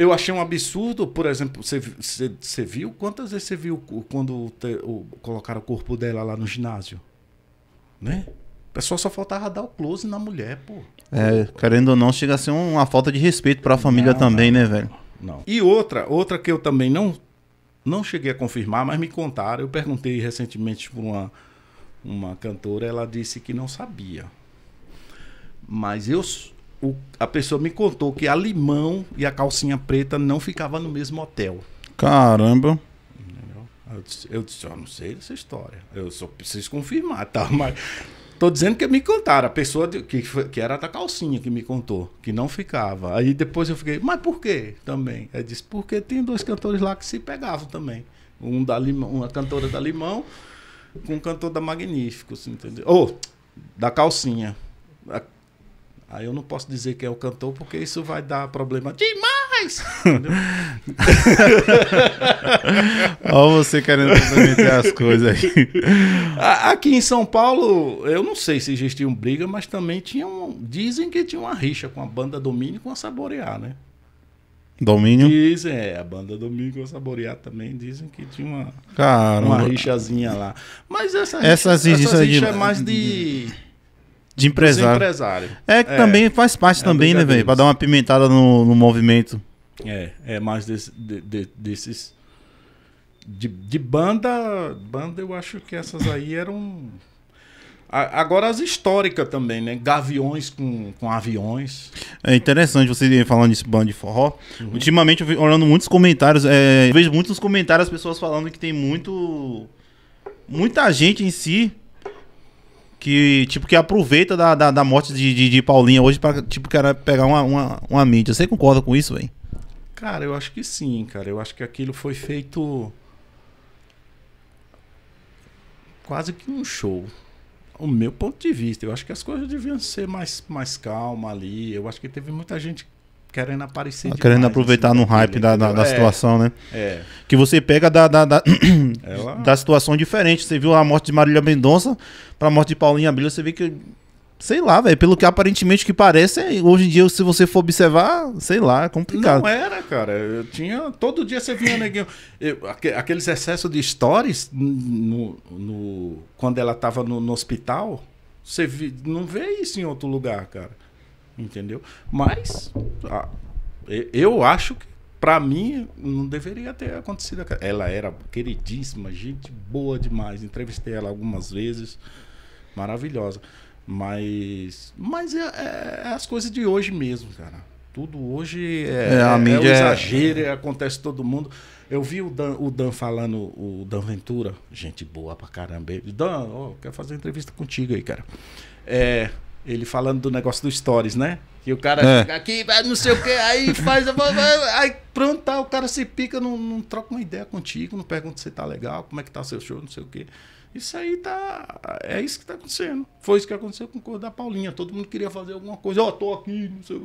Eu achei um absurdo, por exemplo, você, viu? Quantas vezes você viu quando te, o, colocaram o corpo dela lá no ginásio? Né? O pessoal só faltava dar o close na mulher, pô. É, querendo ou não, chega a ser uma falta de respeito para a família não, também, não, né, velho? Não. E outra, outra que eu também não não cheguei a confirmar, mas me contaram. Eu perguntei recentemente para uma, uma cantora, ela disse que não sabia. Mas eu, o, a pessoa me contou que a limão e a calcinha preta não ficavam no mesmo hotel. Caramba. Eu disse, eu disse, eu não sei dessa história. Eu só preciso confirmar, tá? Mas tô dizendo que me contaram. A pessoa de, que, que era da calcinha que me contou, que não ficava. Aí depois eu fiquei, mas por quê também? Aí disse, porque tem dois cantores lá que se pegavam também. Um da Limão, uma cantora da Limão com um cantor da Magníficos, entendeu? Ou oh, da calcinha. A, Aí eu não posso dizer que é o cantor, porque isso vai dar problema demais! Olha você querendo complementar as coisas aí. Aqui em São Paulo, eu não sei se existia um briga, mas também tinha um, dizem que tinha uma rixa com a banda Domínio e com a Saborear, né? Domínio? Dizem, é, a banda Domínio com a Saborear também dizem que tinha uma, uma rixazinha lá. Mas essa, rixa, de... é mais de de empresário. empresário. É que é, também faz parte é também, né, velho? Pra dar uma pimentada no, no movimento. É, é mais desse, de, de, desses. De, de, banda. Banda, eu acho que essas aí eram. agora as históricas também, né? Gaviões com, com aviões. É interessante você falando desse bando de forró. Uhum. Ultimamente, eu olhando muitos comentários, é, eu vejo muitos comentários as pessoas falando que tem muito. Muita gente em si que tipo que aproveita da, da, da morte de, de, de, Paulinha hoje para tipo que era pegar uma, uma, uma mídia. Você concorda com isso, velho? Cara, eu acho que sim, cara. Eu acho que aquilo foi feito quase que um show. O meu ponto de vista, eu acho que as coisas deviam ser mais mais calma ali. Eu acho que teve muita gente querendo aparecer tá Querendo demais, aproveitar assim, no hype da, da, da, situação, né? É, é. Que você pega da, da, da, é, Ela... da situação diferente. Você viu a morte de Marília Mendonça pra morte de Paulinha Abril, você vê que Sei lá, velho. Pelo que aparentemente que parece, hoje em dia, se você for observar, sei lá, é complicado. Não era, cara. Eu tinha. Todo dia você via neguinho. Eu, aqueles excessos de stories no, no, quando ela tava no, no hospital, você vi, não vê isso em outro lugar, cara. Entendeu? Mas eu acho que para mim não deveria ter acontecido. Ela era queridíssima, gente boa demais. Entrevistei ela algumas vezes, maravilhosa. Mas, mas é, é, é as coisas de hoje mesmo, cara. Tudo hoje é, é, a é, é mídia é exagero, é, acontece todo mundo. Eu vi o Dan, o Dan falando, o Dan Ventura, gente boa pra caramba. Dan, oh, quero fazer uma entrevista contigo aí, cara. É, ele falando do negócio dos Stories, né? Que o cara é. fica aqui, não sei o que, aí faz. aí pronto, tá, o cara se pica, não, não troca uma ideia contigo, não pergunta se tá legal, como é que tá seu show, não sei o que. Isso aí tá. É isso que tá acontecendo. Foi isso que aconteceu com o corpo da Paulinha. Todo mundo queria fazer alguma coisa. Ó, oh, tô aqui, não sei o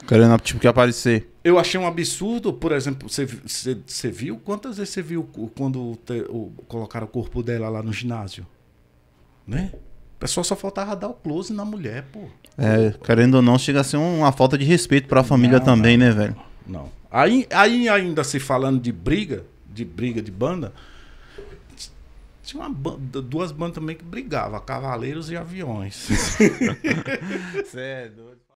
que. Querendo tipo, que aparecer. Eu achei um absurdo, por exemplo, você viu? Quantas vezes você viu quando te, o, colocaram o corpo dela lá no ginásio? Né? O pessoal só faltava dar o close na mulher, pô. É, querendo ou não, chega a ser uma falta de respeito para a família não, também, não, né, velho? Não. Aí, aí ainda se falando de briga, de briga de banda, tinha uma banda, duas bandas também que brigavam, Cavaleiros e Aviões. Você é doido.